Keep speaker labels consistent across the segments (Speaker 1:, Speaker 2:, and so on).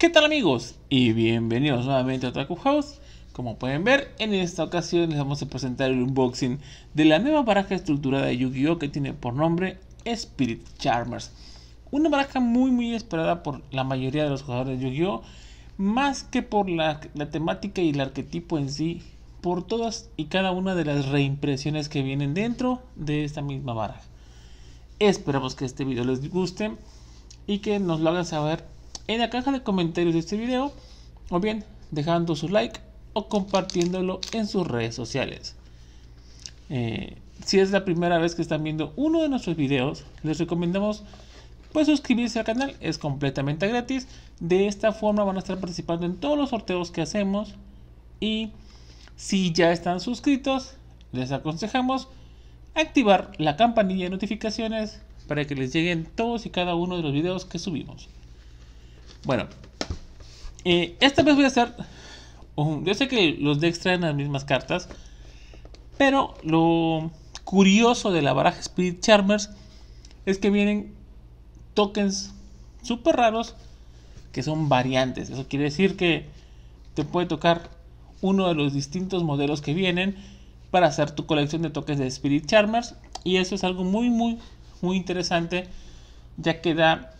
Speaker 1: ¿Qué tal amigos? Y bienvenidos nuevamente a of House. Como pueden ver, en esta ocasión les vamos a presentar el unboxing de la nueva baraja estructurada de Yu-Gi-Oh! que tiene por nombre Spirit Charmers. Una baraja muy muy esperada por la mayoría de los jugadores de Yu-Gi-Oh! Más que por la, la temática y el arquetipo en sí, por todas y cada una de las reimpresiones que vienen dentro de esta misma baraja. Esperamos que este video les guste y que nos lo hagan saber en la caja de comentarios de este video o bien dejando su like o compartiéndolo en sus redes sociales. Eh, si es la primera vez que están viendo uno de nuestros videos, les recomendamos pues suscribirse al canal, es completamente gratis. De esta forma van a estar participando en todos los sorteos que hacemos y si ya están suscritos, les aconsejamos activar la campanilla de notificaciones para que les lleguen todos y cada uno de los videos que subimos. Bueno, eh, esta vez voy a hacer. yo sé que los decks traen las mismas cartas. Pero lo curioso de la baraja Spirit Charmers es que vienen tokens súper raros que son variantes. Eso quiere decir que te puede tocar uno de los distintos modelos que vienen para hacer tu colección de tokens de Spirit Charmers. Y eso es algo muy, muy, muy interesante, ya que da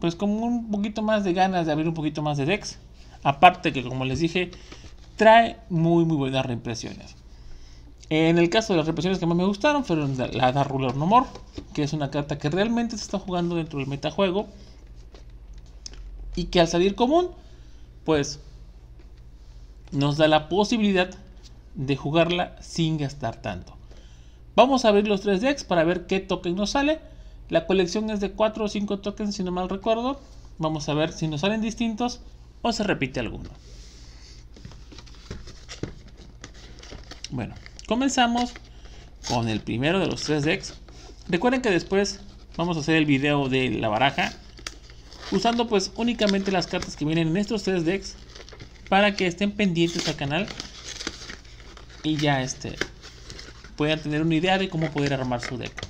Speaker 1: pues como un poquito más de ganas de abrir un poquito más de decks. Aparte que como les dije, trae muy muy buenas reimpresiones. En el caso de las reimpresiones que más me gustaron fueron la de Ruler No More, que es una carta que realmente se está jugando dentro del metajuego. Y que al salir común, pues nos da la posibilidad de jugarla sin gastar tanto. Vamos a abrir los tres decks para ver qué token nos sale. La colección es de 4 o 5 tokens, si no mal recuerdo. Vamos a ver si nos salen distintos o se repite alguno. Bueno, comenzamos con el primero de los 3 decks. Recuerden que después vamos a hacer el video de la baraja. Usando pues únicamente las cartas que vienen en estos 3 decks. Para que estén pendientes al canal. Y ya este, puedan tener una idea de cómo poder armar su deck.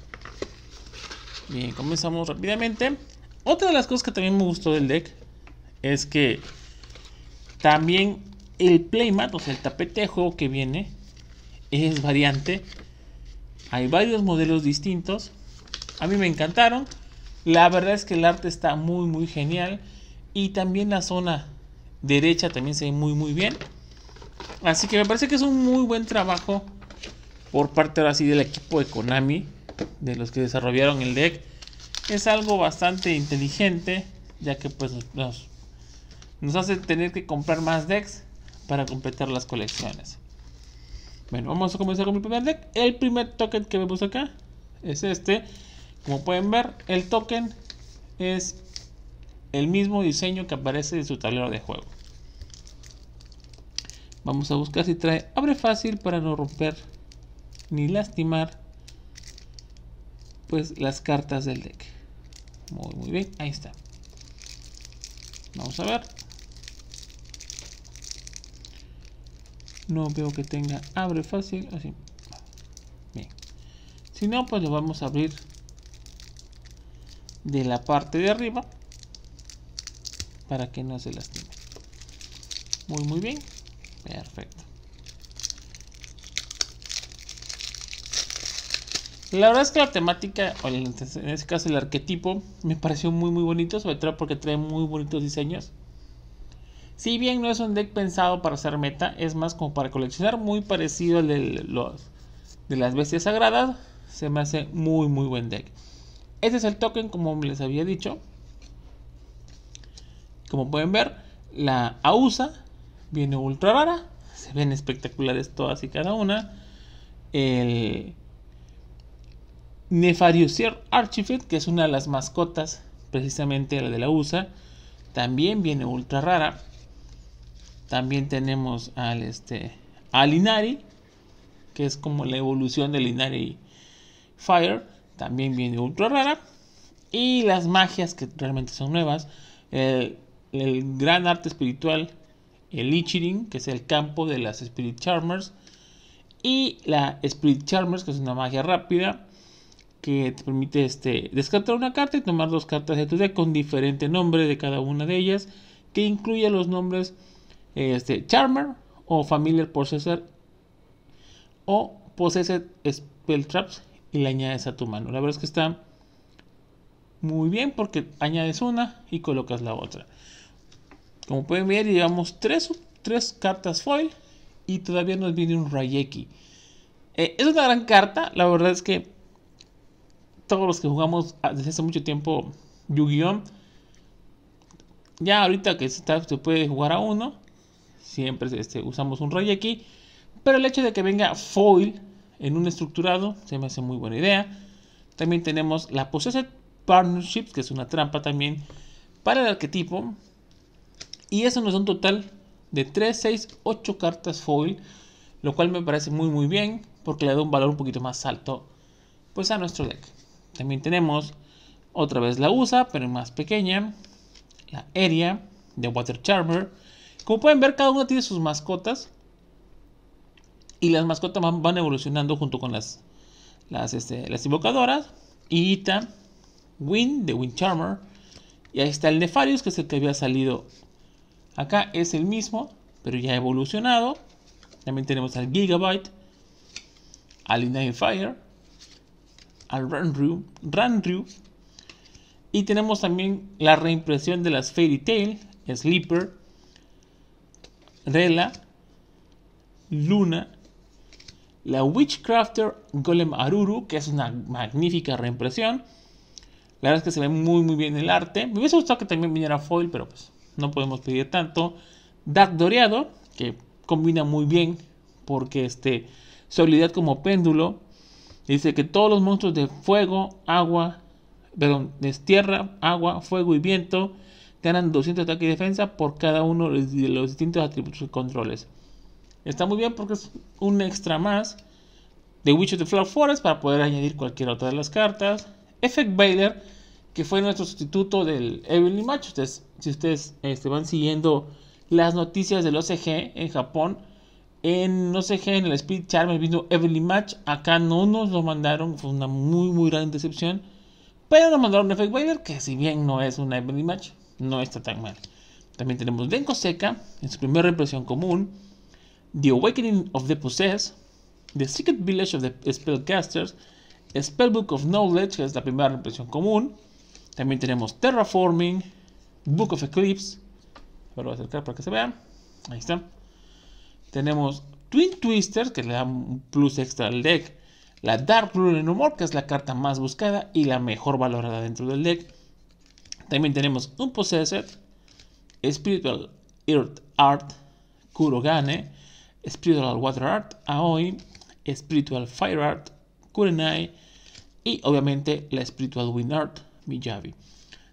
Speaker 1: Bien, comenzamos rápidamente. Otra de las cosas que también me gustó del deck es que también el playmat, o sea, el tapete de juego que viene, es variante. Hay varios modelos distintos. A mí me encantaron. La verdad es que el arte está muy, muy genial. Y también la zona derecha también se ve muy, muy bien. Así que me parece que es un muy buen trabajo por parte ahora sí del equipo de Konami de los que desarrollaron el deck es algo bastante inteligente ya que pues nos, nos hace tener que comprar más decks para completar las colecciones bueno vamos a comenzar con el primer deck el primer token que vemos acá es este como pueden ver el token es el mismo diseño que aparece en su tablero de juego vamos a buscar si trae abre fácil para no romper ni lastimar pues las cartas del deck. Muy, muy bien, ahí está. Vamos a ver. No veo que tenga abre fácil, así. Bien. Si no, pues lo vamos a abrir de la parte de arriba para que no se lastime. Muy, muy bien. Perfecto. La verdad es que la temática, o en este caso el arquetipo, me pareció muy muy bonito, sobre todo porque trae muy bonitos diseños. Si bien no es un deck pensado para ser meta, es más como para coleccionar, muy parecido al de, los, de las bestias sagradas, se me hace muy muy buen deck. Este es el token como les había dicho. Como pueden ver, la AUSA viene ultra rara, se ven espectaculares todas y cada una. El Nefarious Archifed, que es una de las mascotas, precisamente la de la USA, también viene ultra rara. También tenemos al este Inari, que es como la evolución del Inari Fire, también viene ultra rara. Y las magias que realmente son nuevas, el, el gran arte espiritual, el Ichirin, que es el campo de las Spirit Charmers, y la Spirit Charmers, que es una magia rápida, que te permite este, descartar una carta y tomar dos cartas de tu deck con diferente nombre de cada una de ellas, que incluye los nombres este, Charmer o Familiar Possessor o Possessed Spell Traps y la añades a tu mano. La verdad es que está muy bien porque añades una y colocas la otra. Como pueden ver, llevamos tres, tres cartas foil y todavía nos viene un Rayeki. Eh, es una gran carta, la verdad es que todos los que jugamos ah, desde hace mucho tiempo Yu-Gi-Oh! Ya ahorita que está, se puede jugar a uno, siempre este, usamos un rey aquí. Pero el hecho de que venga foil en un estructurado se me hace muy buena idea. También tenemos la Possessed Partnerships, que es una trampa también para el arquetipo. Y eso nos da un total de 3, 6, 8 cartas foil, lo cual me parece muy muy bien porque le da un valor un poquito más alto pues a nuestro deck. También tenemos otra vez la USA, pero más pequeña. La Area de Water Charmer. Como pueden ver, cada uno tiene sus mascotas. Y las mascotas van evolucionando junto con las, este, las, invocadoras. Y Ita, Win de Wind Charmer. Y ahí está el Nefarius, que es el que había salido acá. Es el mismo, pero ya ha evolucionado. También tenemos al Gigabyte, al Ignite Fire al Ranryu. Ranryu. Y tenemos también la reimpresión de las Fairy Tail, Sleeper, Rela, Luna, la Witchcrafter Golem Aruru, que es una magnífica reimpresión. La verdad es que se ve muy muy bien el arte. Me hubiese gustado que también viniera foil, pero pues no podemos pedir tanto. Dark Doreado, que combina muy bien porque este, su como péndulo Dice que todos los monstruos de fuego, agua, perdón, de tierra, agua, fuego y viento ganan 200 ataque y defensa por cada uno de los distintos atributos y controles. Está muy bien porque es un extra más de Witch of the Flower Forest para poder añadir cualquier otra de las cartas. Effect Baylor, que fue nuestro sustituto del Evelyn Match. si ustedes este, van siguiendo las noticias del OCG en Japón, en no sé qué, en el Speed Charmer vino Evelyn Match. Acá no nos lo mandaron, fue una muy, muy gran decepción. Pero nos mandaron Effect Waiver, que si bien no es una Evelyn Match, no está tan mal. También tenemos Denko Seca, en su primera impresión común. The Awakening of the Possessed. The Secret Village of the Spellcasters. Spellbook of Knowledge, que es la primera impresión común. También tenemos Terraforming. Book of Eclipse. voy a acercar para que se vean. Ahí está. Tenemos Twin Twister, que le da un plus extra al deck. La Dark Lunar, Humor, que es la carta más buscada y la mejor valorada dentro del deck. También tenemos un Possessor, Spiritual Earth Art, Kurogane, Spiritual Water Art, Aoi, Spiritual Fire Art, Kurenai y obviamente la Spiritual Wind Art, Miyavi.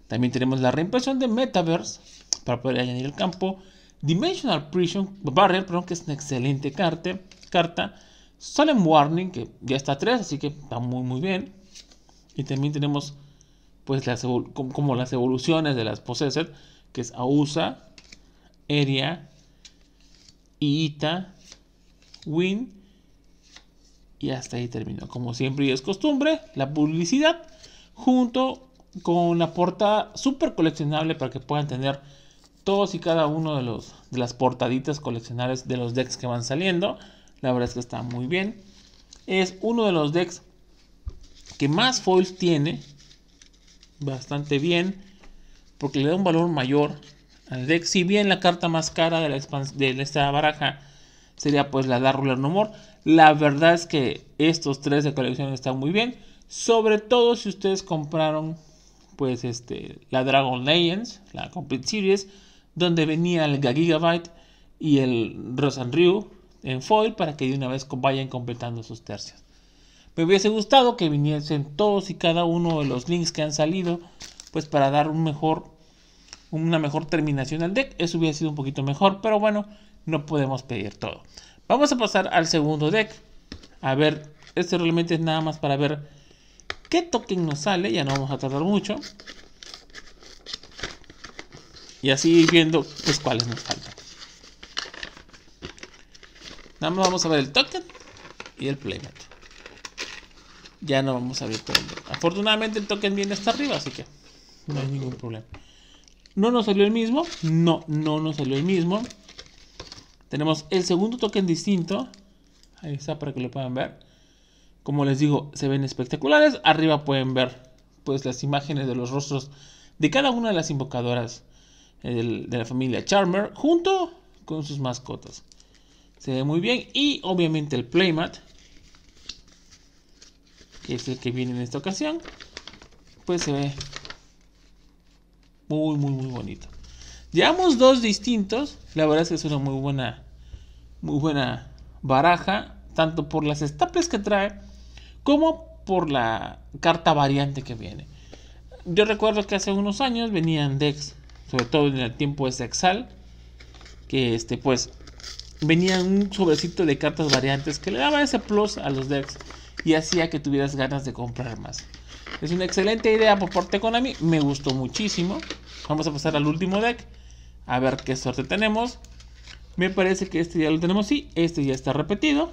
Speaker 1: También tenemos la reimpresión de Metaverse para poder añadir el campo Dimensional Prison, Barrier, que es una excelente carta, carta. Solemn Warning, que ya está a 3, así que está muy muy bien. Y también tenemos pues las, como las evoluciones de las Possessed, que es Ausa, Eria, Ita, Win. Y hasta ahí terminó. Como siempre y es costumbre, la publicidad junto con una portada super coleccionable para que puedan tener todos y cada uno de, los, las portaditas coleccionales de los decks que van saliendo. La verdad es que está muy bien. Es uno de los decks que más foils tiene. Bastante bien. Porque le da un valor mayor al deck. Si bien la carta más cara de, la de esta baraja sería pues la de Ruler No More. La verdad es que estos tres de colección están muy bien. Sobre todo si ustedes compraron pues este la Dragon Legends, la Complete Series donde venía el Gigabyte y el Ryu en foil para que de una vez vayan completando sus tercios. Me hubiese gustado que viniesen todos y cada uno de los links que han salido, pues para dar una mejor terminación al deck. Eso hubiera sido un poquito mejor, pero bueno, no podemos pedir todo. Vamos a pasar al segundo deck. A ver, este realmente es nada más para ver qué token nos sale. Ya no vamos a tardar mucho. Y así viendo pues cuáles nos faltan. Nada más vamos a ver el token y el playmat. Ya no vamos a ver todo. Afortunadamente el token viene hasta arriba, así que no hay ningún problema. ¿No nos salió el mismo? No, no nos salió el mismo. Tenemos el segundo token distinto. Ahí está para que lo puedan ver. Como les digo, se ven espectaculares. Arriba pueden ver pues las imágenes de los rostros de cada una de las invocadoras de la familia Charmer, junto con sus mascotas. Se ve muy bien. Y obviamente el Playmat, que es el que viene en esta ocasión, pues se ve muy, muy, muy bonito. Llevamos dos distintos. La verdad es que es una muy buena, muy buena baraja, tanto por las estaples que trae, como por la carta variante que viene. Yo recuerdo que hace unos años venían decks sobre todo en el tiempo de este sexal, que este, pues venía un sobrecito de cartas variantes que le daba ese plus a los decks y hacía que tuvieras ganas de comprar más. Es una excelente idea por parte de Konami, me gustó muchísimo. Vamos a pasar al último deck, a ver qué suerte tenemos. Me parece que este ya lo tenemos, sí, este ya está repetido.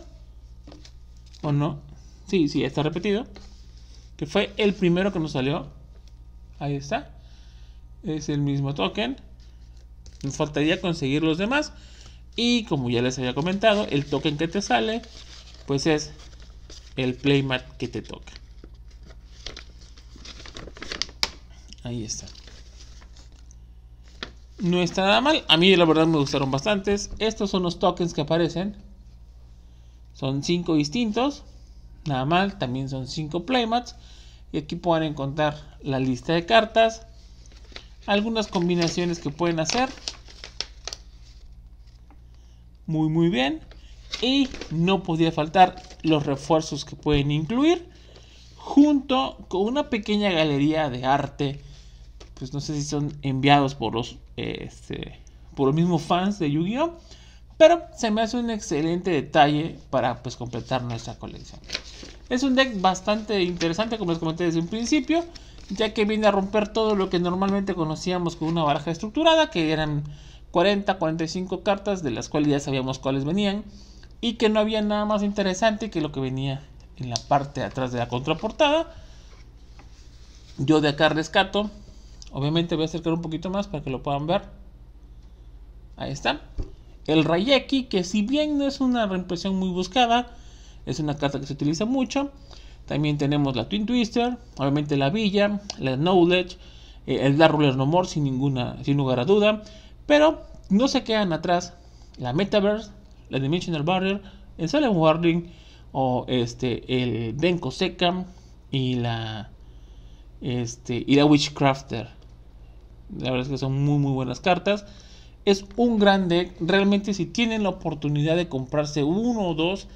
Speaker 1: ¿O no? Sí, sí, está repetido. Que fue el primero que nos salió. Ahí está es el mismo token. Nos faltaría conseguir los demás. Y como ya les había comentado, el token que te sale, pues es el playmat que te toca. Ahí está. No está nada mal. A mí la verdad me gustaron bastantes. Estos son los tokens que aparecen. Son cinco distintos. Nada mal. También son cinco playmats. Y aquí pueden encontrar la lista de cartas algunas combinaciones que pueden hacer. Muy muy bien. Y no podía faltar los refuerzos que pueden incluir. Junto con una pequeña galería de arte. Pues no sé si son enviados por los, este, por los mismos fans de Yu-Gi-Oh! Pero se me hace un excelente detalle para pues, completar nuestra colección. Es un deck bastante interesante, como les comenté desde un principio ya que viene a romper todo lo que normalmente conocíamos con una baraja estructurada, que eran 40, 45 cartas, de las cuales ya sabíamos cuáles venían, y que no había nada más interesante que lo que venía en la parte de atrás de la contraportada. Yo de acá rescato, obviamente voy a acercar un poquito más para que lo puedan ver. Ahí está. El Rayeki, que si bien no es una reimpresión muy buscada, es una carta que se utiliza mucho. También tenemos la Twin Twister, obviamente la Villa, la Knowledge, eh, el Dark Ruler No More sin, ninguna, sin lugar a duda. Pero no se quedan atrás la Metaverse, la Dimensional Barrier, el Salem Warding o este, el Benko Sekam y la, este, y la Witchcrafter. La verdad es que son muy muy buenas cartas. Es un gran deck. Realmente si tienen la oportunidad de comprarse uno o dos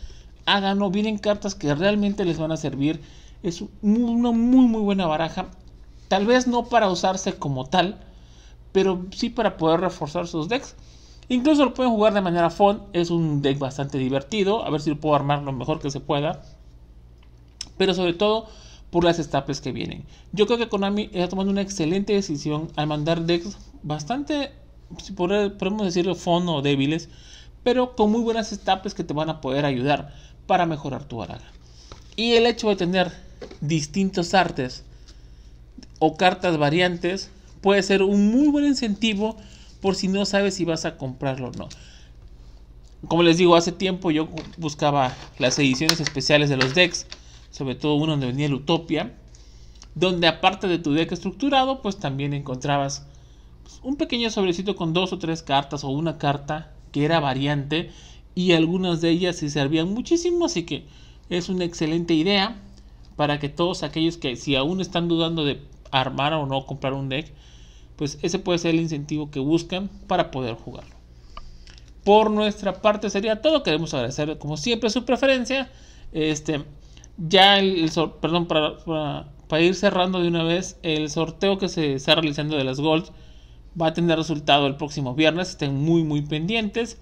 Speaker 1: no Vienen cartas que realmente les van a servir. Es una muy, muy buena baraja. Tal vez no para usarse como tal, pero sí para poder reforzar sus decks. Incluso lo pueden jugar de manera fun. Es un deck bastante divertido. A ver si lo puedo armar lo mejor que se pueda. Pero sobre todo por las estapes que vienen. Yo creo que Konami está tomando una excelente decisión al mandar decks bastante, si podemos decirlo, fun o débiles pero con muy buenas estapes que te van a poder ayudar para mejorar tu baraja. Y el hecho de tener distintos artes o cartas variantes puede ser un muy buen incentivo por si no sabes si vas a comprarlo o no. Como les digo, hace tiempo yo buscaba las ediciones especiales de los decks, sobre todo uno donde venía el Utopia, donde aparte de tu deck estructurado, pues también encontrabas pues, un pequeño sobrecito con dos o tres cartas o una carta que era variante y algunas de ellas se servían muchísimo, así que es una excelente idea para que todos aquellos que si aún están dudando de armar o no comprar un deck, pues ese puede ser el incentivo que buscan para poder jugarlo. Por nuestra parte sería todo, queremos agradecer como siempre su preferencia. Este, ya el, perdón, para, para, para, ir cerrando de una vez el sorteo que se está realizando de las Gold va a tener resultado el próximo viernes. Estén muy, muy pendientes.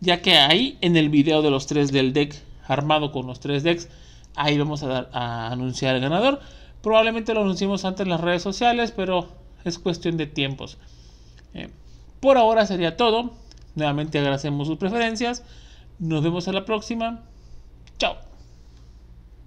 Speaker 1: Ya que ahí en el video de los tres del deck, armado con los tres decks, ahí vamos a, anunciar el ganador. Probablemente lo anunciamos antes en las redes sociales, pero es cuestión de tiempos. Eh, por ahora sería todo. Nuevamente agradecemos sus preferencias. Nos vemos en la próxima. Chao.